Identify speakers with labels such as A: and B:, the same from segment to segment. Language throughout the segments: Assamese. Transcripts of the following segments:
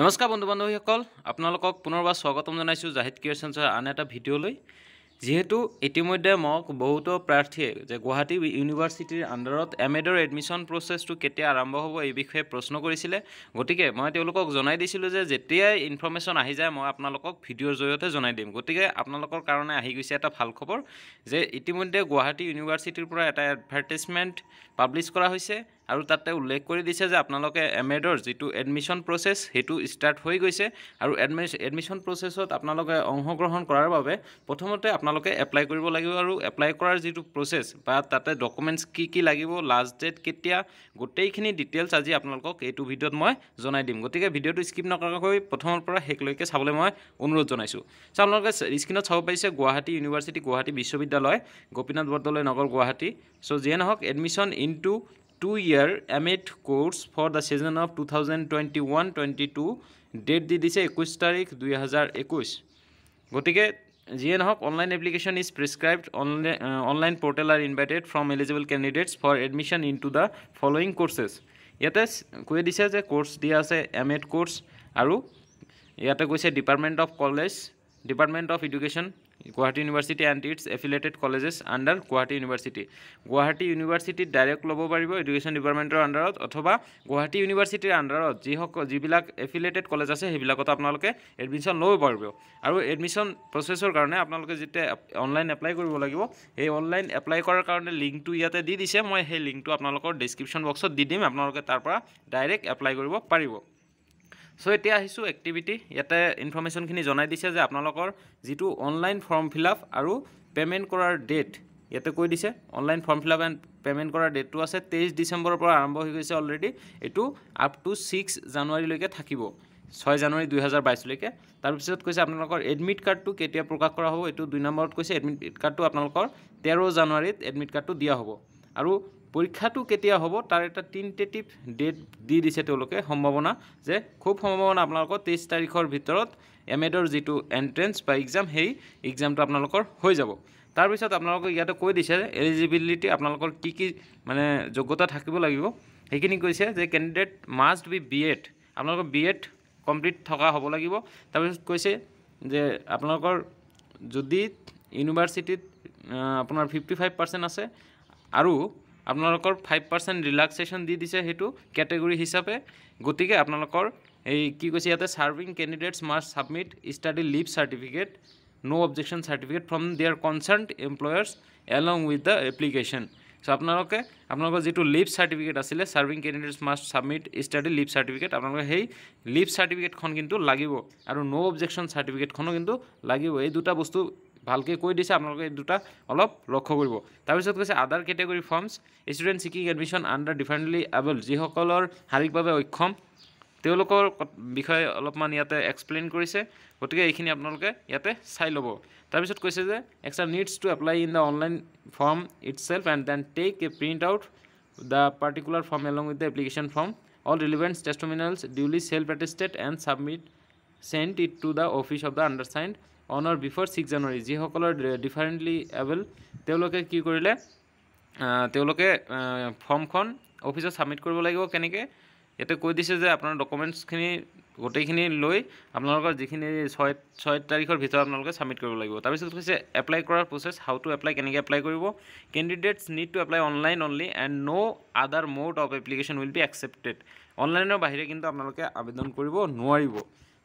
A: নমস্কাৰ বন্ধু বান্ধৱীসকল আপোনালোকক পুনৰবাৰ স্বাগতম জনাইছোঁ জাহিদ কিয়েশ্যনছৰ আন এটা ভিডিঅ'লৈ যিহেতু ইতিমধ্যে মোক বহুতো প্ৰাৰ্থীয়ে যে গুৱাহাটী ইউনিভাৰ্চিটিৰ আণ্ডাৰত এম এডৰ এডমিশ্যন প্ৰচেছটো কেতিয়া আৰম্ভ হ'ব এই বিষয়ে প্ৰশ্ন কৰিছিলে গতিকে মই তেওঁলোকক জনাই দিছিলোঁ যে যেতিয়াই ইনফৰ্মেশ্যন আহি যায় মই আপোনালোকক ভিডিঅ'ৰ জৰিয়তে জনাই দিম গতিকে আপোনালোকৰ কাৰণে আহি গৈছে এটা ভাল খবৰ যে ইতিমধ্যে গুৱাহাটী ইউনিভাৰ্চিটিৰ পৰা এটা এডভাৰ্টাইজমেণ্ট পাব্লিছ কৰা হৈছে আৰু তাতে উল্লেখ কৰি দিছে যে আপোনালোকে এম এডৰ যিটো এডমিশ্যন প্ৰচেছ সেইটো ষ্টাৰ্ট হৈ গৈছে আৰু এডমিশ্যন প্ৰচেছত আপোনালোকে অংশগ্ৰহণ কৰাৰ বাবে প্ৰথমতে আপোনালোকে এপ্লাই কৰিব লাগিব আৰু এপ্লাই কৰাৰ যিটো প্ৰচেছ বা তাতে ডকুমেণ্টছ কি কি লাগিব লাষ্ট ডেট কেতিয়া গোটেইখিনি ডিটেইলছ আজি আপোনালোকক এইটো ভিডিঅ'ত মই জনাই দিম গতিকে ভিডিঅ'টো স্কিপ নকৰাকৈ প্ৰথমৰ পৰা শেষলৈকে চাবলৈ মই অনুৰোধ জনাইছোঁ চ' আপোনালোকে স্ক্ৰীণত চাব পাৰিছে গুৱাহাটী ইউনিভাৰ্চিটি গুৱাহাটী বিশ্ববিদ্যালয় গোপীনাথ বৰদলৈ নগৰ গুৱাহাটী চ' যিয়ে নহওক admission in to two year MIT course for the season of 2021-22 date দি দিছে 21 তারিখ 2021 গটিকে যিয়ে নহক online application is prescribed online portal are invited from eligible candidates for admission into the following courses ইয়াতে কয়ে দিছে যে কোর্স দিয়া আছে MIT কোর্স আৰু ইয়াতে কৈছে department of college department of education Guwahati university and its affiliated colleges under Guwahati university Guwahati ইউনিভাৰ্চিটিত ডাইৰেক্ট ল'ব পাৰিব এডুকেশ্যন ডিপাৰ্টমেণ্টৰ আণ্ডাৰত অথবা গুৱাহাটী ইউনিভাৰ্চিটিৰ আণ্ডাৰত যিসকল যিবিলাক এফিলেটেড কলেজ আছে সেইবিলাকত আপোনালোকে এডমিশ্যন ল'ব পাৰিব আৰু এডমিশ্যন প্ৰচেছৰ কাৰণে আপোনালোকে যেতিয়া অনলাইন এপ্লাই কৰিব লাগিব সেই অনলাইন এপ্লাই কৰাৰ কাৰণে লিংকটো ইয়াতে দি দিছে মই সেই লিংকটো আপোনালোকৰ ডিছক্ৰিপশ্যন বক্সত দি দিম আপোনালোকে তাৰ পৰা ডাইৰেক্ট এপ্লাই কৰিব পাৰিব চ' এতিয়া আহিছোঁ এক্টিভিটি ইয়াতে ইনফৰ্মেশ্যনখিনি জনাই দিছে যে আপোনালোকৰ যিটো অনলাইন ফৰ্ম ফিলআপ আৰু পে'মেণ্ট কৰাৰ ডেট ইয়াতে কৈ দিছে online form fill up and payment কৰাৰ ডেটটো আছে তেইছ ডিচেম্বৰৰ পৰা আৰম্ভ হৈ গৈছে অলৰেডি এইটো আপ টু ছিক্স জানুৱাৰীলৈকে থাকিব ছয় জানুৱাৰী দুহেজাৰ বাইছলৈকে তাৰপিছত কৈছে আপোনালোকৰ এডমিট কাৰ্ডটো কেতিয়া প্ৰকাশ কৰা হ'ব এইটো দুই নম্বৰত কৈছে এডমিট কাৰ্ডটো আপোনালোকৰ তেৰ জানুৱাৰীত এডমিট কাৰ্ডটো দিয়া হ'ব আৰু পৰীক্ষাটো কেতিয়া হ'ব তাৰ এটা টিনটেটিভ ডেট দি দিছে তেওঁলোকে সম্ভাৱনা যে খুব সম্ভাৱনা আপোনালোকৰ তেইছ তাৰিখৰ ভিতৰত এম এডৰ যিটো এণ্ট্ৰেঞ্চ বা এক্সাম সেই এক্সামটো আপোনালোকৰ হৈ যাব তাৰপিছত আপোনালোকে ইয়াতে কৈ দিছে এলিজিবিলিটি আপোনালোকৰ কি কি মানে যোগ্যতা থাকিব লাগিব সেইখিনি কৈছে যে candidate must be B Ed আপোনালোকৰ বি এড কমপ্লিট থকা হ'ব লাগিব তাৰপিছত কৈছে যে আপোনালোকৰ যদি ইউনিভাৰ্চিটিত আপোনাৰ ফিফটি ফাইভ পাৰ্চেণ্ট আছে আৰু আপোনালোকৰ ফাইভ পাৰ্চেণ্ট ৰিলাক্সেশ্যন দি দিছে সেইটো কেটেগৰী হিচাপে গতিকে আপোনালোকৰ এই কি কৈছে ইয়াতে serving candidates must submit study leave certificate no objection certificate from their concerned employers along with the application so' আপোনালোকে আপোনালোকৰ যিটো লিভ চাৰ্টিফিকেট আছিলে serving candidates must submit study leave certificate আপোনালোকে সেই লিভ চাৰ্টিফিকেটখন কিন্তু লাগিব আৰু ন' অবজেকশ্যন চাৰ্টিফিকেটখনো কিন্তু লাগিব এই দুটা বস্তু ভালকৈ কৈ দিছে আপোনালোকে এই দুটা অলপ লক্ষ্য কৰিব তাৰপিছত কৈছে other category forms student seeking admission under differently able যিসকলৰ শাৰীৰিকভাৱে অক্ষম তেওঁলোকৰ বিষয়ে অলপমান ইয়াতে এক্সপ্লেইন কৰিছে গতিকে এইখিনি আপোনালোকে ইয়াতে চাই ল'ব তাৰপিছত কৈছে যে extra needs to apply in the online form itself and then take a print out the particular form along with the application form all relevant testimonials duly self attested and submit send it to the office of the undersigned on or before six January যিসকলৰ ডিফাৰেণ্টলি এবল তেওঁলোকে কি কৰিলে তেওঁলোকে ফৰ্মখন অফিচত ছাবমিট কৰিব লাগিব কেনেকৈ ইয়াতে কৈ দিছে যে আপোনাৰ ডকুমেণ্টছখিনি গোটেইখিনি লৈ আপোনালোকৰ যিখিনি ছয় ছয় তাৰিখৰ ভিতৰত আপোনালোকে ছাবমিট কৰিব লাগিব তাৰপিছত হৈছে এপ্লাই কৰাৰ প্ৰচেছ হাউ টু এপ্লাই কেনেকৈ এপ্লাই কৰিব candidates need to apply online only and no' other mode of application will be accepted অনলাইনৰ বাহিৰে কিন্তু আপোনালোকে আবেদন কৰিব নোৱাৰিব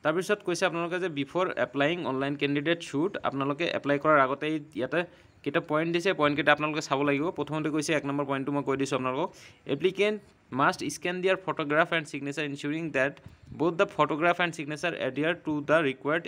A: তাৰপিছত কৈছে আপোনালোকে যে before applying online candidate should আপোনালোকে এপ্লাই কৰাৰ আগতেই ইয়াতে কেইটা পইণ্ট দিছে পইণ্টকেইটা আপোনালোকে চাব লাগিব প্ৰথমতে কৈছে এক নম্বৰ পইণ্টটো মই কৈ দিছোঁ আপোনালোকক applicant must scan their photograph and signature ensuring that both the photograph and signature adhere to the required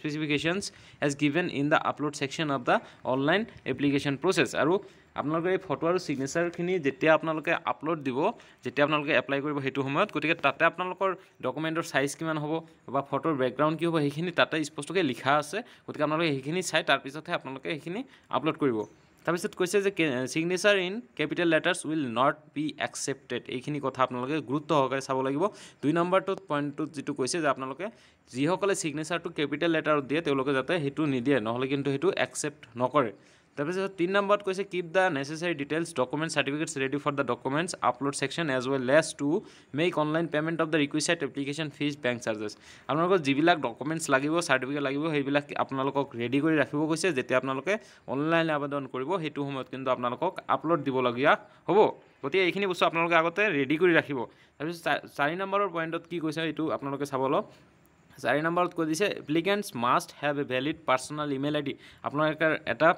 A: specifications as given in the upload section of the online application process আৰু আপোনালোকে এই ফটো আৰু ছিগনেচাৰখিনি যেতিয়া আপোনালোকে আপলোড দিব যেতিয়া আপোনালোকে এপ্লাই কৰিব সেইটো সময়ত গতিকে তাতে আপোনালোকৰ ডকুমেণ্টৰ চাইজ কিমান হ'ব বা ফটোৰ বেকগ্ৰাউণ্ড কি হ'ব সেইখিনি তাতে স্পষ্টকৈ লিখা আছে গতিকে আপোনালোকে সেইখিনি চাই তাৰপিছতহে আপোনালোকে সেইখিনি আপলোড কৰিব তাৰপিছত কৈছে যে signature in capital letters will not be accepted এইখিনি কথা আপোনালোকে গুৰুত্ব সহকাৰে চাব লাগিব দুই নম্বৰটোত পইণ্টটোত যিটো কৈছে যে আপোনালোকে যিসকলে ছিগনেচাৰটো কেপিটেল লেটাৰত দিয়ে তেওঁলোকে যাতে সেইটো নিদিয়ে নহ'লে কিন্তু সেইটো একচেপ্ট নকৰে তাৰপিছত তিনি নম্বৰত কৈছে keep the necessary details document certificates ready for the documents upload section as well less to make online payment of the requested application fees bank charges আপোনালোকৰ যিবিলাক ডকুমেণ্টছ লাগিব চাৰ্টিফিকেট লাগিব সেইবিলাক আপোনালোকক ৰেডি কৰি ৰাখিব কৈছে যেতিয়া আপোনালোকে অনলাইন আবেদন কৰিব সেইটো সময়ত কিন্তু আপোনালোকক আপলোড দিবলগীয়া হ'ব গতিকে এইখিনি বস্তু আপোনালোকে আগতে ৰেডি কৰি ৰাখিব তাৰপিছত চাৰি নম্বৰৰ পইণ্টত কি কৈছে এইটো আপোনালোকে চাব লওক চাৰি নম্বৰত কৈ দিছে applicants must have a valid personal email I D আপোনালোকৰ এটা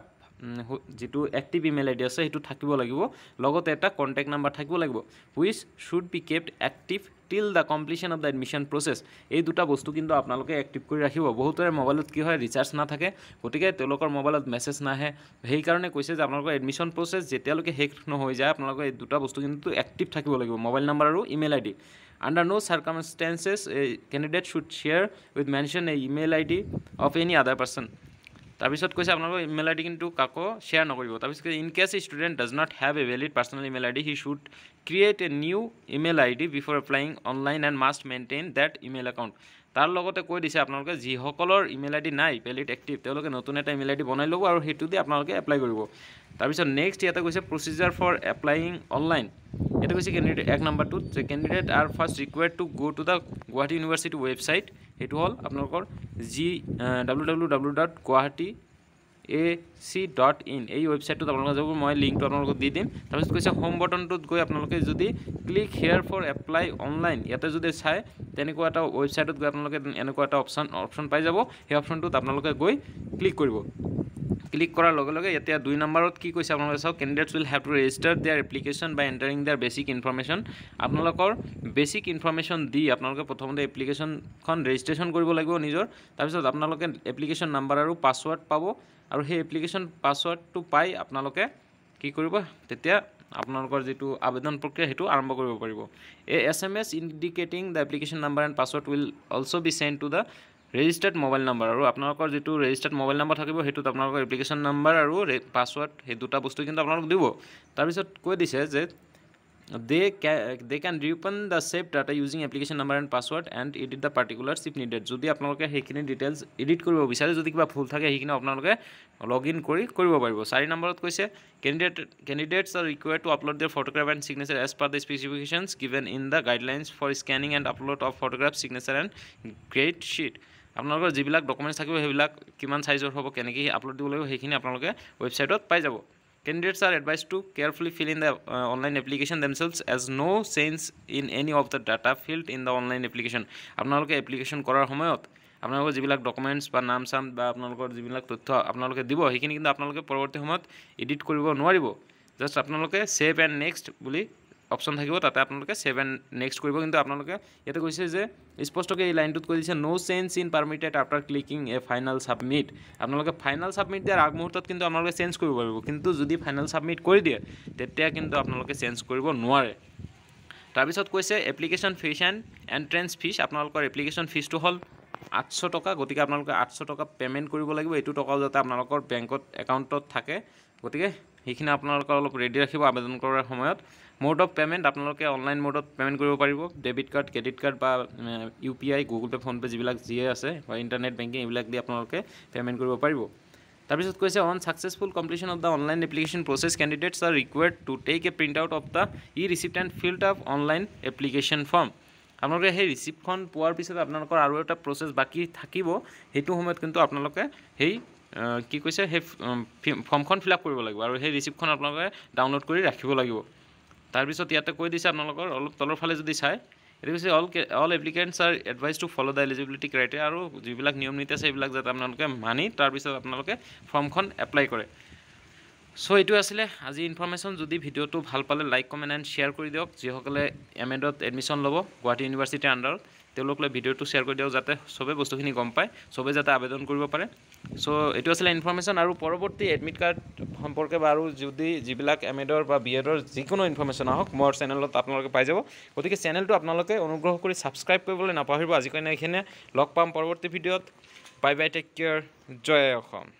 A: যিটো এক্টিভ ইমেইল আই ডি আছে সেইটো থাকিব লাগিব লগতে এটা কণ্টেক্ট নাম্বাৰ থাকিব লাগিব which should be kept active till the completion of the admission process এই দুটা বস্তু কিন্তু আপোনালোকে এক্টিভ কৰি ৰাখিব বহুতৰে মোবাইলত কি হয় ৰিচাৰ্জ নাথাকে গতিকে তেওঁলোকৰ মোবাইলত মেছেজ নাহে সেইকাৰণে কৈছে যে আপোনালোকৰ এডমিশ্যন প্ৰচেছ যেতিয়ালৈকে শেষ নহৈ যায় আপোনালোকৰ এই দুটা বস্তু কিন্তু এক্টিভ থাকিব লাগিব মোবাইল নাম্বাৰ আৰু email I D under no' circumstances এই candidate should share with mention a email I D of any other person তাৰপিছত কৈছে আপোনালোকৰ ইমেইল আই ডি কিন্তু কাকো শ্বেয়াৰ নকৰিব তাৰপিছত কৈছে in case student does not have a valid personal email I D he should create a new email I D before applying online and must maintain that email account তাৰ লগতে কৈ দিছে আপোনালোকে যিসকলৰ ইমেইল আই ডি নাই ভেলিড এক্টিভ তেওঁলোকে নতুন এটা ইমেইল আই ডি বনাই ল'ব আৰু সেইটো দি আপোনালোকে এপ্লাই কৰিব তাৰপিছত নেক্সট ইয়াতে কৈছে প্ৰচিজাৰ ফৰ এপ্লাইং অনলাইন ইয়াতে কৈছে কেণ্ডিডেট এক নম্বৰটোত যে candidate are first required to go' to the Guwahati university website সেইটো হ'ল আপোনালোকৰ জি W W W dot Guwahati A C dot in এই ৱেবছাইটটোত আপোনালোকে যাব মই লিংকটো আপোনালোকক দি দিম তাৰপিছত কৈছে হোম বটনটোত গৈ আপোনালোকে যদি click here for apply online ইয়াতে যদি চাই তেনেকুৱা এটা ৱেবছাইটত গৈ আপোনালোকে এনেকুৱা এটা অপশ্যন অপশ্যন পাই যাব সেই অপশ্যনটোত আপোনালোকে গৈ ক্লিক কৰিব ক্লিক কৰাৰ লগে লগে এতিয়া দুই নম্বৰত কি কৈছে আপোনালোকে চাওক candidates will have to register their application by entering their basic information আপোনালোকৰ বেচিক ইনফৰ্মেশ্যন দি আপোনালোকে প্ৰথমতে এপ্লিকেশ্যনখন ৰেজিষ্ট্ৰেশ্যন কৰিব লাগিব নিজৰ তাৰপিছত আপোনালোকে এপ্লিকেশ্যন নাম্বাৰ আৰু পাছৱৰ্ড পাব আৰু সেই এপ্লিকেশ্যন পাছৱৰ্ডটো পাই আপোনালোকে কি কৰিব তেতিয়া আপোনালোকৰ যিটো আবেদন প্ৰক্ৰিয়া সেইটো আৰম্ভ কৰিব পাৰিব এই S M S indicating the application number and password will also' be send to the registered mobile number আৰু আপোনালোকৰ যিটো ৰেজিষ্টাৰ্ড মোবাইল নম্বৰ থাকিব সেইটোত আপোনালোকৰ এপ্লিকেশ্যন নম্বৰ আৰু পাছৱৰ্ড সেই দুটা বস্তু কিন্তু আপোনালোক দিব তাৰপিছত কৈ দিছে যে দে কে they can reopen the save data using application number and password and edit the particular chip needed যদি আপোনালোকে সেইখিনি ডিটেইলছ এডিট কৰিব বিচাৰে যদি কিবা ভুল থাকে সেইখিনি আপোনালোকে লগ ইন কৰি কৰিব পাৰিব চাৰি নম্বৰত কৈছে candidate candidates are require to upload their photograph and signature as per the specifications given in the guidelines for scanning and upload of photograph signature and great sheet আপোনালোকৰ যিবিলাক ডকুমেণ্টছ থাকিব সেইবিলাক কিমান চাইজৰ হ'ব কেনেকৈ আপলোড দিব লাগিব সেইখিনি আপোনালোকে ৱেবছাইটত পাই যাব candidates are advise to carefully fill in the online application themselves as no' change in any of the data field in the online application আপোনালোকে এপ্লিকেশ্যন কৰাৰ সময়ত আপোনালোকৰ যিবিলাক ডকুমেণ্টছ বা নাম চাম বা আপোনালোকৰ যিবিলাক তথ্য আপোনালোকে দিব সেইখিনি কিন্তু আপোনালোকে পৰৱৰ্তী সময়ত এডিট কৰিব নোৱাৰিব জাষ্ট আপোনালোকে ছেভ এণ্ড নেক্সট বুলি অপশ্যন থাকিব তাতে আপোনালোকে ছেভেন নেক্সট কৰিব কিন্তু আপোনালোকে ইয়াতে কৈছে যে স্পষ্টকৈ এই লাইনটোত কৈ দিছে no' change in permitted after clicking a final submit আপোনালোকে ফাইনেল ছাবমিট দিয়াৰ আগমুহূৰ্তত কিন্তু আপোনালোকে চেঞ্জ কৰিব পাৰিব কিন্তু যদি ফাইনেল ছাবমিট কৰি দিয়ে তেতিয়া কিন্তু আপোনালোকে চেঞ্জ কৰিব নোৱাৰে তাৰপিছত কৈছে application fees and entrance fees আপোনালোকৰ এপ্লিকেশ্যন ফিজটো হ'ল আঠশ টকা গতিকে আপোনালোকে আঠশ টকা পে'মেণ্ট কৰিব লাগিব এইটো টকাও যাতে আপোনালোকৰ বেংকত একাউণ্টত থাকে গতিকে সেইখিনি আপোনালোকে অলপ ৰেডি ৰাখিব আবেদন কৰাৰ সময়ত মোড অফ পে'মেণ্ট আপোনালোকে অনলাইন মোডত পে'মেণ্ট কৰিব পাৰিব ডেবিট কাৰ্ড ক্ৰেডিট কাৰ্ড বা U P I Google Pay' PhonePe' যিবিলাক যিয়ে আছে বা ইণ্টাৰনেট বেংকিং এইবিলাক দি আপোনালোকে পে'মেণ্ট কৰিব পাৰিব তাৰপিছত কৈছে on successful completion of the online application process candidates are required to take a print out of the e receipt and filled up online application form আপোনালোকে সেই ৰিচিপ্টখন পোৱাৰ পিছত আপোনালোকৰ আৰু এটা প্ৰচেছ বাকী থাকিব সেইটো সময়ত কিন্তু আপোনালোকে সেই কি কৈছে সেই ফৰ্মখন ফিল আপ কৰিব লাগিব আৰু সেই ৰিচিপ্টখন আপোনালোকে ডাউনলোড কৰি ৰাখিব লাগিব তাৰপিছত ইয়াতে কৈ দিছে আপোনালোকৰ অলপ তলৰ ফালে যদি চাই এইটো কৈছে all all applicants are advise to follow' the eligibility criteria আৰু যিবিলাক নিয়ম নীতি আছে সেইবিলাক যাতে আপোনালোকে মানি তাৰপিছত আপোনালোকে ফৰ্মখন এপ্লাই কৰে চ' এইটো আছিলে আজি ইনফৰ্মেশ্যন যদি ভিডিঅ'টো ভাল পালে লাইক কমেণ্ট এণ্ড শ্বেয়াৰ কৰি দিয়ক যিসকলে এম এডত এডমিশ্যন ল'ব গুৱাহাটী ইউনিভাৰ্চিটিৰ আণ্ডাৰত তেওঁলোক লৈ ভিডিঅ'টো শ্বেয়াৰ কৰি দিয়ক যাতে চবেই বস্তুখিনি গম পায় চবেই যাতে আবেদন কৰিব পাৰে চ' এইটো আছিলে ইনফৰ্মেশ্যন আৰু পৰৱৰ্তী এডমিট কাৰ্ড সম্পৰ্কে বা আৰু যদি যিবিলাক এম এডৰ বা বি এডৰ যিকোনো ইনফৰ্মেশ্যন আহক মোৰ চেনেলত আপোনালোকে পাই যাব গতিকে চেনেলটো আপোনালোকে অনুগ্ৰহ কৰি ছাবস্ক্ৰাইব কৰিবলৈ নাপাহৰিব আজিকালি এইখিনিয়ে লগ পাম পৰৱৰ্তী ভিডিঅ'ত বাই বাই টেক কেয়াৰ জয় অসম